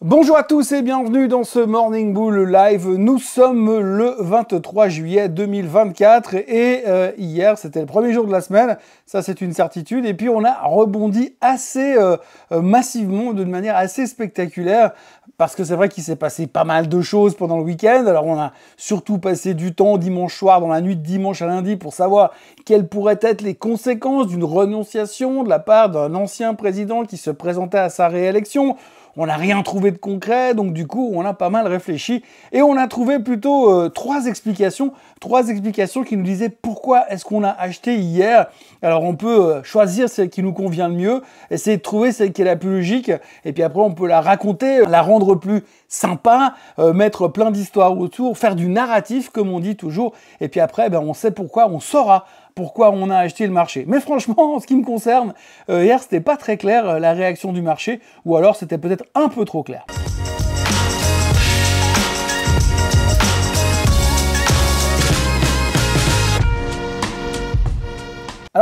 Bonjour à tous et bienvenue dans ce Morning Bull Live. Nous sommes le 23 juillet 2024 et euh, hier c'était le premier jour de la semaine, ça c'est une certitude. Et puis on a rebondi assez euh, euh, massivement, d'une manière assez spectaculaire, parce que c'est vrai qu'il s'est passé pas mal de choses pendant le week-end. Alors on a surtout passé du temps dimanche soir, dans la nuit de dimanche à lundi, pour savoir quelles pourraient être les conséquences d'une renonciation de la part d'un ancien président qui se présentait à sa réélection on n'a rien trouvé de concret, donc du coup on a pas mal réfléchi et on a trouvé plutôt euh, trois explications, trois explications qui nous disaient pourquoi est-ce qu'on a acheté hier. Alors on peut euh, choisir celle qui nous convient le mieux, essayer de trouver celle qui est la plus logique et puis après on peut la raconter, euh, la rendre plus sympa, mettre plein d'histoires autour, faire du narratif comme on dit toujours et puis après ben, on sait pourquoi, on saura pourquoi on a acheté le marché. Mais franchement, en ce qui me concerne, euh, hier, c'était pas très clair euh, la réaction du marché, ou alors c'était peut-être un peu trop clair.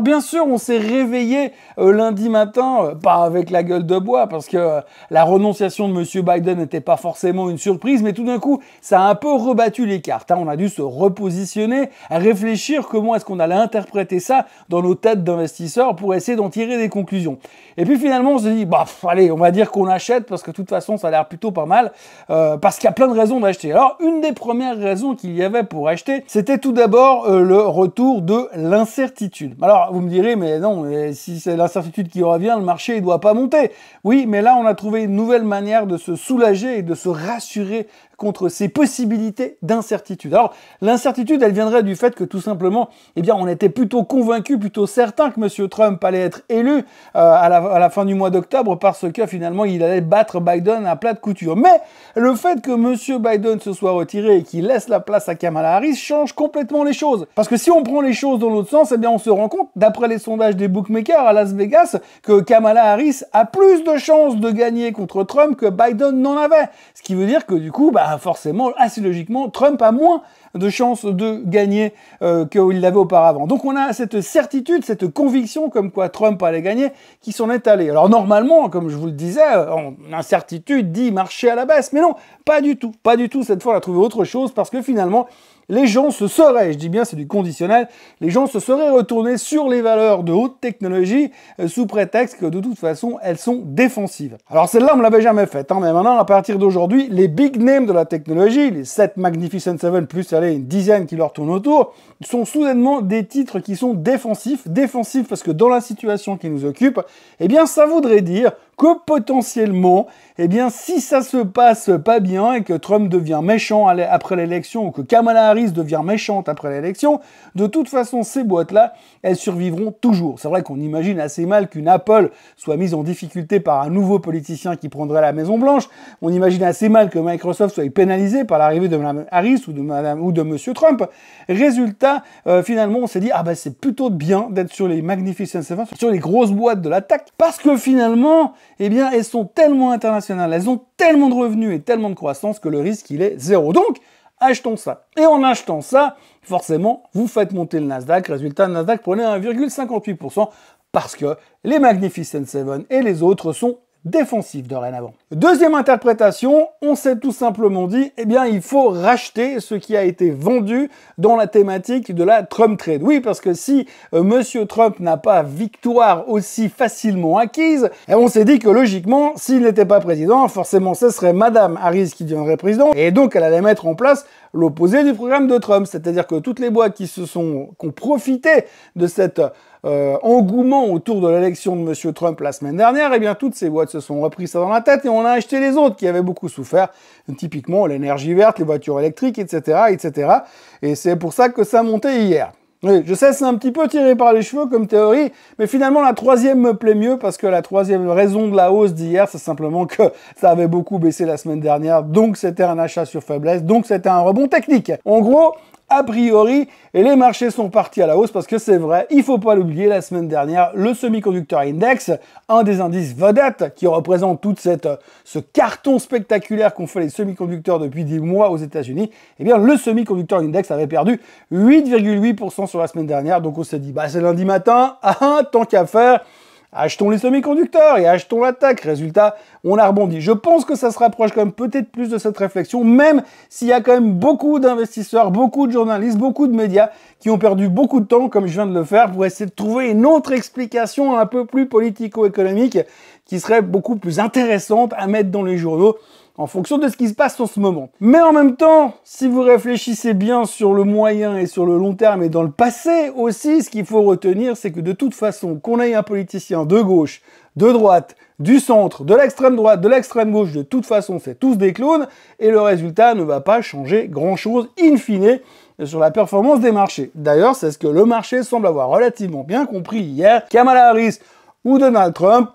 bien sûr, on s'est réveillé euh, lundi matin, euh, pas avec la gueule de bois, parce que euh, la renonciation de M. Biden n'était pas forcément une surprise, mais tout d'un coup, ça a un peu rebattu les cartes. Hein. On a dû se repositionner, réfléchir comment est-ce qu'on allait interpréter ça dans nos têtes d'investisseurs pour essayer d'en tirer des conclusions. Et puis finalement, on s'est dit, bah allez, on va dire qu'on achète, parce que de toute façon, ça a l'air plutôt pas mal, parce qu'il y a plein de raisons d'acheter. Alors, une des premières raisons qu'il y avait pour acheter, c'était tout d'abord le retour de l'incertitude. Alors, vous me direz, mais non, euh, si c'est l'incertitude qui revient, le marché ne doit pas monter. Oui, mais là, on a trouvé une nouvelle manière de se soulager et de se rassurer contre ces possibilités d'incertitude. Alors, l'incertitude, elle viendrait du fait que tout simplement, eh bien, on était plutôt convaincu, plutôt certain que M. Trump allait être élu euh, à, la, à, la, fin du mois d'octobre parce que finalement, il allait battre Biden à plat de couture. Mais le fait que M. Biden se soit retiré et qu'il laisse la place à Kamala Harris change complètement les choses. Parce que si on prend les choses dans l'autre sens, eh bien, on se rend compte, d'après les sondages des bookmakers à Las Vegas, que Kamala Harris a plus de chances de gagner contre Trump que Biden n'en avait. Ce qui veut dire que du coup, bah, ah, forcément, assez logiquement, Trump a moins de chances de gagner euh, que qu'il l'avait auparavant. Donc on a cette certitude, cette conviction comme quoi Trump allait gagner, qui s'en est allée. Alors normalement, comme je vous le disais, en incertitude dit marché à la baisse, mais non, pas du tout, pas du tout. Cette fois, on a trouvé autre chose parce que finalement, les gens se seraient, je dis bien c'est du conditionnel, les gens se seraient retournés sur les valeurs de haute technologie euh, sous prétexte que de toute façon elles sont défensives. Alors celle-là on ne l'avait jamais faite, hein, mais maintenant à partir d'aujourd'hui, les big names de la technologie, les 7 Magnificent 7 plus allez une dizaine qui leur tourne autour, sont soudainement des titres qui sont défensifs, défensifs parce que dans la situation qui nous occupe, eh bien ça voudrait dire que potentiellement, eh bien, si ça se passe pas bien et que Trump devient méchant après l'élection ou que Kamala Harris devient méchante après l'élection, de toute façon, ces boîtes-là, elles survivront toujours. C'est vrai qu'on imagine assez mal qu'une Apple soit mise en difficulté par un nouveau politicien qui prendrait la Maison Blanche. On imagine assez mal que Microsoft soit pénalisé par l'arrivée de Mme Harris ou de M. ou de Monsieur Trump. Résultat, euh, finalement, on s'est dit ah bah c'est plutôt bien d'être sur les Magnificent Seven, sur les grosses boîtes de l'attaque, parce que finalement, eh bien, elles sont tellement internationales, elles ont tellement de revenus et tellement de croissance que le risque il est zéro. Donc achetons ça. Et en achetant ça, forcément, vous faites monter le Nasdaq. Résultat, le Nasdaq prenait 1,58% parce que les Magnificent 7 et les autres sont défensif dorénavant. Deuxième interprétation, on s'est tout simplement dit, eh bien, il faut racheter ce qui a été vendu dans la thématique de la Trump trade. Oui, parce que si euh, Monsieur Trump n'a pas victoire aussi facilement acquise, eh, on s'est dit que logiquement, s'il n'était pas président, forcément, ce serait Madame Harris qui deviendrait président, et donc elle allait mettre en place l'opposé du programme de Trump. C'est-à-dire que toutes les boîtes qui se sont, qui ont profité de cet euh, engouement autour de l'élection de Monsieur Trump la semaine dernière, eh bien, toutes ces boîtes se sont reprises ça dans la tête et on a acheté les autres qui avaient beaucoup souffert. Typiquement, l'énergie verte, les voitures électriques, etc., etc. Et c'est pour ça que ça montait hier. Oui, je sais, c'est un petit peu tiré par les cheveux comme théorie, mais finalement la troisième me plaît mieux parce que la troisième raison de la hausse d'hier, c'est simplement que ça avait beaucoup baissé la semaine dernière, donc c'était un achat sur faiblesse, donc c'était un rebond technique. En gros, a priori, les marchés sont partis à la hausse parce que c'est vrai, il ne faut pas l'oublier, la semaine dernière, le semi-conducteur index, un des indices vedettes qui représente toute cette ce carton spectaculaire qu'ont fait les semi-conducteurs depuis des mois aux États-Unis, eh bien le semi-conducteur index avait perdu 8,8% sur la semaine dernière. Donc on s'est dit bah c'est lundi matin, tant qu'à faire, achetons les semi-conducteurs et achetons l'attaque. Résultat, on a rebondi. Je pense que ça se rapproche quand même peut-être plus de cette réflexion, même s'il y a quand même beaucoup d'investisseurs, beaucoup de journalistes, beaucoup de médias qui ont perdu beaucoup de temps, comme je viens de le faire, pour essayer de trouver une autre explication un peu plus politico-économique qui serait beaucoup plus intéressante à mettre dans les journaux en fonction de ce qui se passe en ce moment. Mais en même temps, si vous réfléchissez bien sur le moyen et sur le long terme et dans le passé aussi, ce qu'il faut retenir, c'est que de toute façon, qu'on ait un politicien de gauche, de droite, du centre, de l'extrême droite, de l'extrême gauche, de toute façon, c'est tous des clones, et le résultat ne va pas changer grand-chose, in fine, sur la performance des marchés. D'ailleurs, c'est ce que le marché semble avoir relativement bien compris hier. Kamala Harris ou Donald Trump,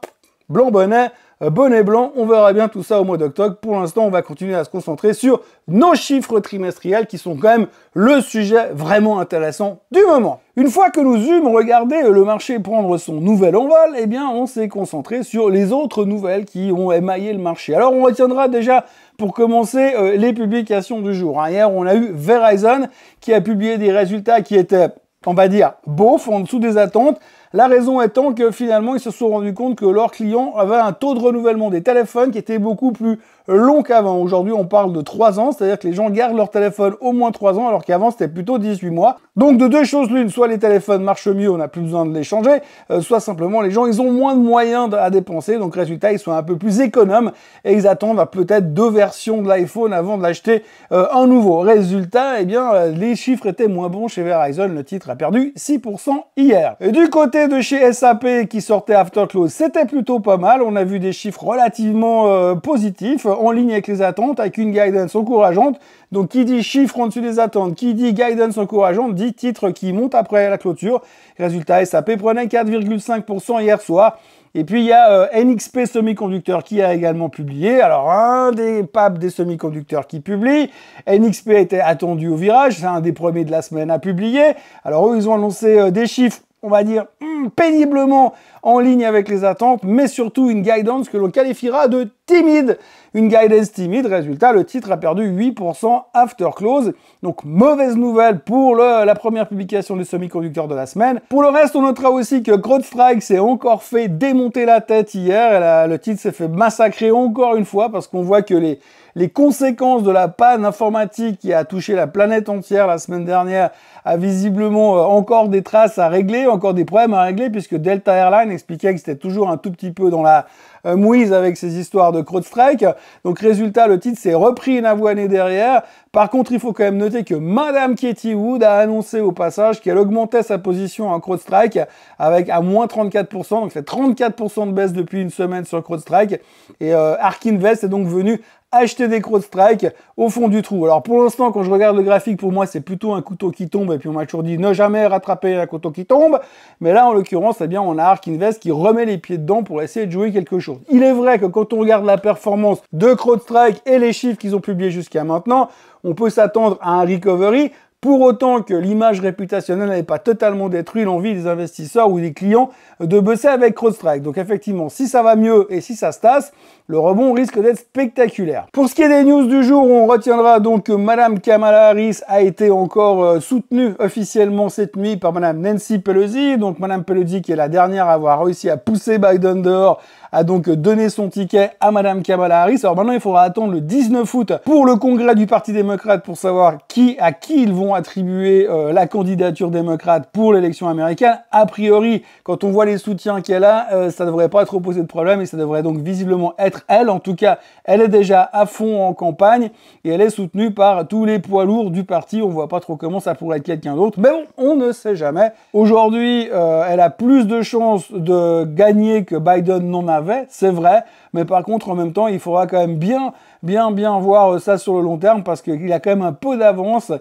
blanc bonnet, euh, bonnet blanc. On verra bien tout ça au mois d'octobre. Pour l'instant, on va continuer à se concentrer sur nos chiffres trimestriels qui sont quand même le sujet vraiment intéressant du moment. Une fois que nous eûmes regardé le marché prendre son nouvel envol, eh bien, on s'est concentré sur les autres nouvelles qui ont émaillé le marché. Alors, on retiendra déjà pour commencer euh, les publications du jour. Hein. Hier, on a eu Verizon qui a publié des résultats qui étaient, on va dire, beaufs, en dessous des attentes la raison étant que finalement, ils se sont rendus compte que leurs clients avaient un taux de renouvellement des téléphones qui était beaucoup plus long qu'avant. Aujourd'hui, on parle de 3 ans, c'est-à-dire que les gens gardent leur téléphone au moins 3 ans, alors qu'avant, c'était plutôt 18 mois. Donc, de deux choses l'une, soit les téléphones marchent mieux, on n'a plus besoin de les changer, euh, soit simplement les gens, ils ont moins de moyens à dépenser, donc résultat, ils sont un peu plus économes et ils attendent peut-être deux versions de l'iPhone avant de l'acheter euh, un nouveau. Résultat, eh bien, euh, les chiffres étaient moins bons chez Verizon, le titre a perdu 6% hier. Et du côté de chez SAP qui sortait After Close, c'était plutôt pas mal, on a vu des chiffres relativement positifs en ligne avec les attentes, avec une guidance encourageante. Donc qui dit chiffre en dessus des attentes, qui dit guidance encourageante, dit titre qui monte après la clôture. Résultat, SAP prenait 4,5% hier soir. Et puis il y a euh, NXP NXP Semiconducteur qui a également publié. Alors un des papes des semi-conducteurs qui publie. NXP était attendu au virage, c'est un des premiers de la semaine à publier. Alors eux, ils ont annoncé euh, des chiffres on va dire, hmm, péniblement en ligne avec les attentes, mais surtout une guidance que l'on qualifiera de timide. Une guidance timide, résultat, le titre a perdu 8% after close. Donc mauvaise nouvelle pour la première publication des semi-conducteurs de la semaine. Pour le reste, on notera aussi que Strike s'est encore fait démonter la tête hier. le titre s'est fait massacrer encore une fois parce qu'on voit que les, les conséquences de la panne informatique qui a touché la planète entière la semaine dernière a visiblement euh, encore des traces à régler, encore des problèmes à régler puisque Delta Airlines expliquait que c'était toujours un tout petit peu dans la euh, mouise avec ces histoires de crowd strike. Donc résultat, le titre s'est repris une avoinée derrière. Par contre, il faut quand même noter que Madame Katie Wood a annoncé au passage qu'elle augmentait sa position en crowd strike avec à moins 34%. Donc c'est 34% de baisse depuis une semaine sur crowd strike. Et euh, Arkin Ark est donc venu acheter des CrowdStrike au fond du trou. Alors pour l'instant, quand je regarde le graphique, pour moi, c'est plutôt un couteau qui tombe, et puis on m'a toujours dit ne jamais rattraper un couteau qui tombe. Mais là, en l'occurrence, eh bien, on a Ark Invest qui remet les pieds dedans pour essayer de jouer quelque chose. Il est vrai que quand on regarde la performance de CrowdStrike Strike et les chiffres qu'ils ont publiés jusqu'à maintenant, on peut s'attendre à un recovery. Pour autant que l'image réputationnelle n'ait pas totalement détruit l'envie des investisseurs ou des clients de bosser avec CrowdStrike. Donc effectivement, si ça va mieux et si ça se tasse, le rebond risque d'être spectaculaire. Pour ce qui est des news du jour, on retiendra donc que Madame Kamala Harris a été encore euh, soutenue officiellement cette nuit par Madame Nancy Pelosi. Donc Madame Pelosi, qui est la dernière à avoir réussi à pousser Biden dehors, a donc donné son ticket à Madame Kamala Harris. Alors maintenant, il faudra attendre le 19 août pour le congrès du Parti démocrate pour savoir qui à qui ils vont attribuer euh, la candidature démocrate pour l'élection américaine. A priori, quand on voit les soutiens qu'elle a, euh, ça ne devrait pas trop poser de problème et ça devrait donc visiblement être elle en tout cas, elle est déjà à fond en campagne et elle est soutenue par tous les poids lourds du parti. On ne voit pas trop comment ça pourrait être quelqu'un d'autre, mais bon, on ne sait jamais. Aujourd'hui, euh, elle a plus de chances de gagner que Biden n'en avait, c'est vrai, mais par contre en même temps, il faudra quand même bien, bien, bien voir euh, ça sur le long terme parce qu'il a quand même un peu d'avance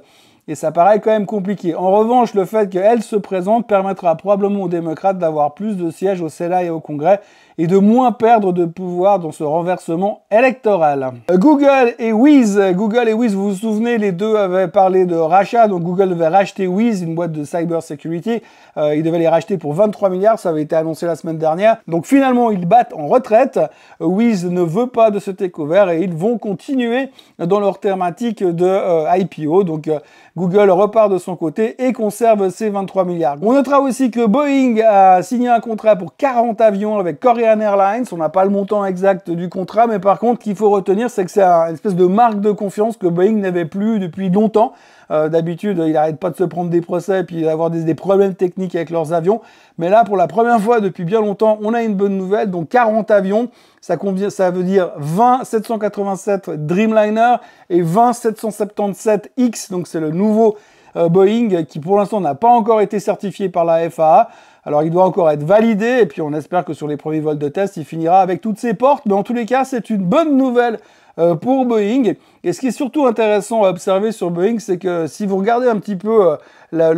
et ça paraît quand même compliqué. En revanche, le fait qu'elle se présente permettra probablement aux démocrates d'avoir plus de sièges au Sénat et au Congrès, et de moins perdre de pouvoir dans ce renversement électoral. Google et Wiz, Google et Wiz, vous vous souvenez, les deux avaient parlé de rachat, donc Google devait racheter Wiz, une boîte de cybersecurity, euh, il devait les racheter pour 23 milliards, ça avait été annoncé la semaine dernière, donc finalement ils battent en retraite, Wiz ne veut pas de ce takeover et ils vont continuer dans leur thématique de euh, IPO, donc euh, Google repart de son côté et conserve ses 23 milliards. On notera aussi que Boeing a signé un contrat pour 40 avions avec Corée Airlines. On n'a pas le montant exact du contrat, mais par contre, qu'il faut retenir, c'est que c'est une espèce de marque de confiance que Boeing n'avait plus depuis longtemps. Euh, d'habitude, il n'arrête pas de se prendre des procès et puis d'avoir des, problèmes techniques avec leurs avions. Mais là, pour la première fois depuis bien longtemps, on a une bonne nouvelle. Donc 40 avions, ça, ça veut dire 20 787 Dreamliner et 20 777 X. Donc c'est le nouveau euh, Boeing qui pour l'instant n'a pas encore été certifié par la FAA. Alors il doit encore être validé et puis on espère que sur les premiers vols de test, il finira avec toutes ses portes. Mais en tous les cas, c'est une bonne nouvelle euh, pour Boeing. Et ce qui est surtout intéressant à observer sur Boeing, c'est que si vous regardez un petit peu euh,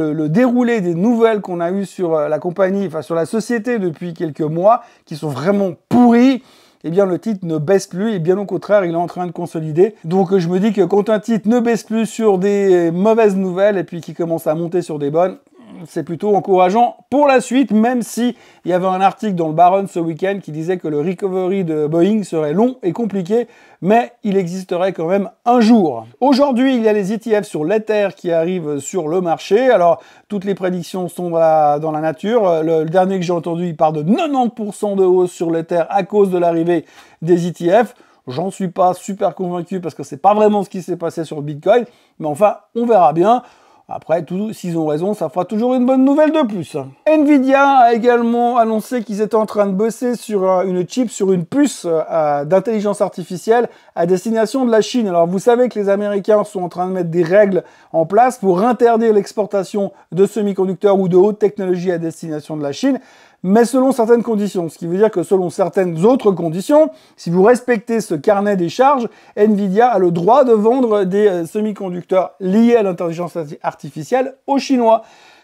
le, déroulé des nouvelles qu'on a eues sur euh, la compagnie, enfin sur la société depuis quelques mois, qui sont vraiment pourries, eh bien le titre ne baisse plus et bien au contraire il est en train de consolider. Donc je me dis que quand un titre ne baisse plus sur des mauvaises nouvelles et puis qui commence à monter sur des bonnes, c'est plutôt encourageant pour la suite, même si il y avait un article dans le Baron ce week-end qui disait que le recovery de Boeing serait long et compliqué, mais il existerait quand même un jour. Aujourd'hui, il y a les ETF sur l'Ether qui arrivent sur le marché. Alors, toutes les prédictions sont dans la, nature. Le, dernier que j'ai entendu, il part de 90% de hausse sur l'Ether à cause de l'arrivée des ETF. J'en suis pas super convaincu parce que ce n'est pas vraiment ce qui s'est passé sur le Bitcoin, mais enfin, on verra bien. Après, s'ils ont raison, ça fera toujours une bonne nouvelle de plus. Nvidia a également annoncé qu'ils étaient en train de bosser sur euh, une chip, sur une puce euh, d'intelligence artificielle à destination de la Chine. Alors, vous savez que les Américains sont en train de mettre des règles en place pour interdire l'exportation de semi-conducteurs ou de haute technologie à destination de la Chine mais selon certaines conditions. Ce qui veut dire que selon certaines autres conditions, si vous respectez ce carnet des charges, Nvidia a le droit de vendre des euh, semi-conducteurs liés à l'intelligence artificielle aux Chinois.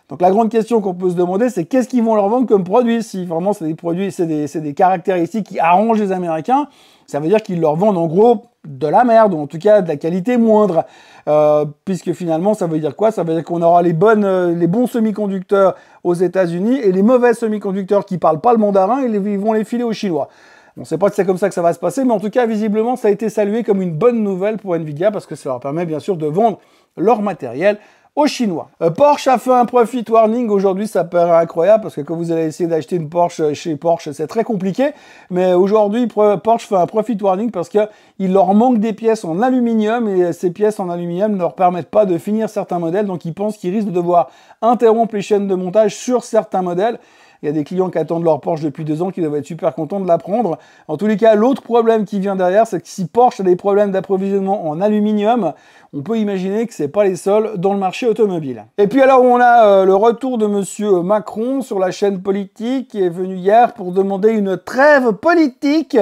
Donc la grande question qu'on peut se demander, c'est qu'est-ce qu'ils vont leur vendre comme produit Si vraiment c'est des produits, c'est des, caractéristiques qui arrangent les Américains, ça veut dire qu'ils leur vendent en gros de la merde, ou en tout cas de la qualité moindre. Euh, puisque finalement, ça veut dire quoi Ça veut dire qu'on aura euh, les, bons semi-conducteurs aux États-Unis et les mauvais semi-conducteurs qui parlent pas le mandarin, ils vont les filer aux Chinois. On ne sait pas si c'est comme ça que ça va se passer, mais en tout cas, visiblement, ça a été salué comme une bonne nouvelle pour Nvidia parce que ça leur permet bien sûr de vendre leur matériel aux Chinois. Euh, Porsche a fait un profit warning aujourd'hui, ça paraît incroyable parce que quand vous allez essayer d'acheter une Porsche euh, chez Porsche, c'est très compliqué. Mais aujourd'hui, Porsche fait un profit warning parce qu'il leur manque des pièces en aluminium et euh, ces pièces en aluminium ne leur permettent pas de finir certains modèles. Donc ils pensent qu'ils risquent de devoir interrompre les chaînes de montage sur certains modèles. Il y a des clients qui attendent leur Porsche depuis deux ans qui doivent être super contents de la prendre. En tous les cas, l'autre problème qui vient derrière, c'est que si Porsche a des problèmes d'approvisionnement en aluminium, on peut imaginer que ce n'est pas les seuls dans le marché automobile. Et puis alors on a euh, le retour de monsieur Macron sur la chaîne politique qui est venu hier pour demander une trêve politique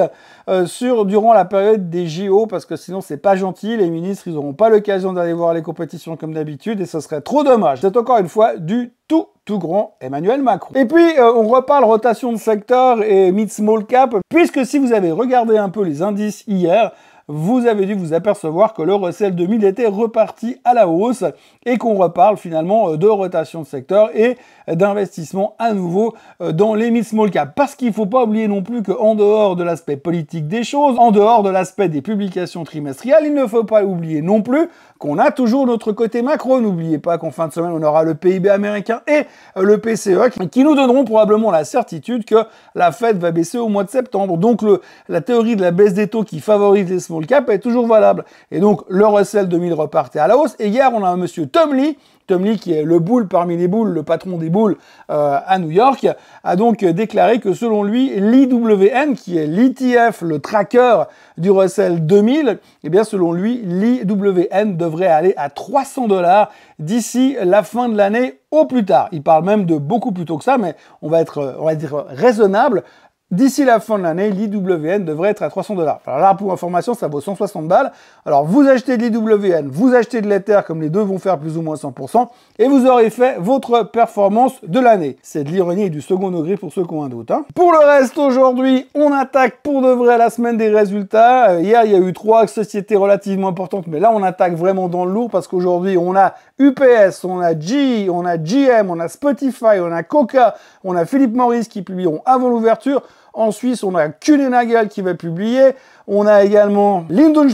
euh, sur durant la période des JO parce que sinon c'est pas gentil, les ministres ils n'auront pas l'occasion d'aller voir les compétitions comme d'habitude et ce serait trop dommage. C'est encore une fois du tout tout grand Emmanuel Macron. Et puis, euh, on reparle rotation de secteur et mid-small cap, puisque si vous avez regardé un peu les indices hier, vous avez dû vous apercevoir que le recel 2000 était reparti à la hausse et qu'on reparle finalement euh, de rotation de secteur et d'investissement à nouveau euh, dans les mid-small cap. Parce qu'il ne faut pas oublier non plus qu'en dehors de l'aspect politique des choses, en dehors de l'aspect des publications trimestrielles, il ne faut pas oublier non plus qu'on a toujours notre côté macro. N'oubliez pas qu'en fin de semaine, on aura le PIB américain et euh, le PCE qui nous donneront probablement la certitude que la Fed va baisser au mois de septembre. Donc le, la théorie de la baisse des taux qui favorise les small cap est toujours valable. Et donc, le Russell 2000 repartait à la hausse. Et hier, on a un monsieur Tom Lee, Tom Lee, qui est le boule parmi les boules, le patron des boules euh, à New York, a donc déclaré que selon lui, l'IWN qui est l'ETF, le tracker du Russell 2000, et bien selon lui, l'IWN devrait aller à 300 dollars d'ici la fin de l'année au plus tard. Il parle même de beaucoup plus tôt que ça, mais on va être, on va dire, raisonnable. D'ici la fin de l'année, l'IWN devrait être à 300 dollars. Alors là, pour information, ça vaut 160 balles. Alors vous achetez de l'IWN, vous achetez de l'Ether, comme les deux vont faire plus ou moins 100%, et vous aurez fait votre performance de l'année. C'est de l'ironie et du second degré pour ceux qui ont un doute. Hein. Pour le reste, aujourd'hui, on attaque pour de vrai la semaine des résultats. Euh, hier, il y a eu trois sociétés relativement importantes, mais là, on attaque vraiment dans le lourd parce qu'aujourd'hui, on a UPS, on a G, on a GM, on a Spotify, on a Coca, on a Philippe Maurice qui publieront avant l'ouverture. En Suisse, on a Nagel qui va publier. On a également Lindon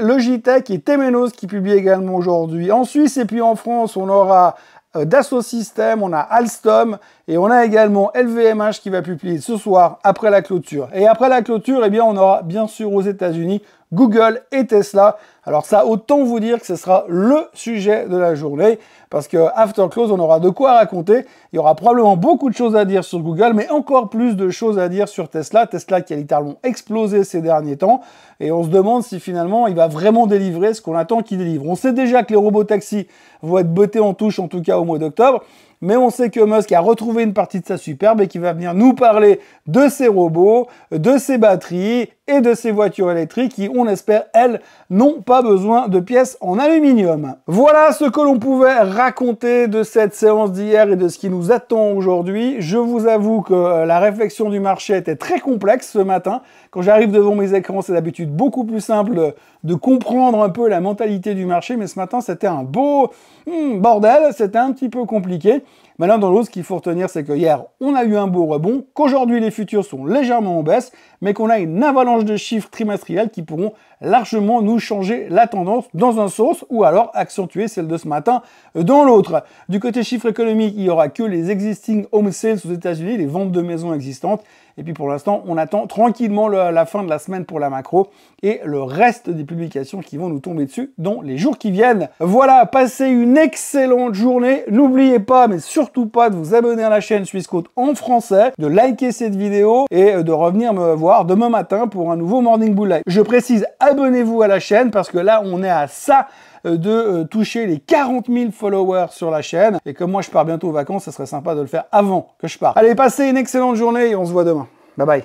Logitech et Temenos qui publient également aujourd'hui en Suisse. Et puis en France, on aura euh, Dassault Systèmes, on a Alstom et on a également LVMH qui va publier ce soir après la clôture. Et après la clôture, eh bien, on aura bien sûr aux États-Unis Google et Tesla. Alors ça, autant vous dire que ce sera le sujet de la journée, parce que after close, on aura de quoi raconter. Il y aura probablement beaucoup de choses à dire sur Google, mais encore plus de choses à dire sur Tesla. Tesla qui a littéralement explosé ces derniers temps, et on se demande si finalement il va vraiment délivrer ce qu'on attend qu'il délivre. On sait déjà que les robots taxis vont être bottés en touche, en tout cas au mois d'octobre mais on sait que Musk a retrouvé une partie de sa superbe et qui va venir nous parler de ses robots, de ses batteries et de ses voitures électriques qui, on espère, elles, n'ont pas besoin de pièces en aluminium. Voilà ce que l'on pouvait raconter de cette séance d'hier et de ce qui nous attend aujourd'hui. Je vous avoue que euh, la réflexion du marché était très complexe ce matin quand j'arrive devant mes écrans, c'est d'habitude beaucoup plus simple de comprendre un peu la mentalité du marché, mais ce matin, c'était un beau hmm, bordel, c'était un petit peu compliqué. Mais dans l'autre, ce qu'il faut retenir, c'est que hier, on a eu un beau rebond, qu'aujourd'hui, les futurs sont légèrement en baisse, mais qu'on a une avalanche de chiffres trimestriels qui pourront largement nous changer la tendance dans un sens ou alors accentuer celle de ce matin dans l'autre. Du côté chiffres économiques, il n'y aura que les existing home sales aux États-Unis, les ventes de maisons existantes. Et puis pour l'instant, on attend tranquillement la fin de la semaine pour la macro et le reste des publications qui vont nous tomber dessus dans les jours qui viennent. Voilà, passez une excellente journée. N'oubliez pas, mais surtout, pas de vous abonner à la chaîne Suisse en français, de liker cette vidéo et de revenir me voir demain matin pour un nouveau Morning bullet. Je précise, abonnez-vous à la chaîne parce que là, on est à ça euh, de euh, toucher les 40 000 followers sur la chaîne. Et comme moi, je pars bientôt aux vacances, ça serait sympa de le faire avant que je parte. Allez, passez une excellente journée et on se voit demain. Bye bye.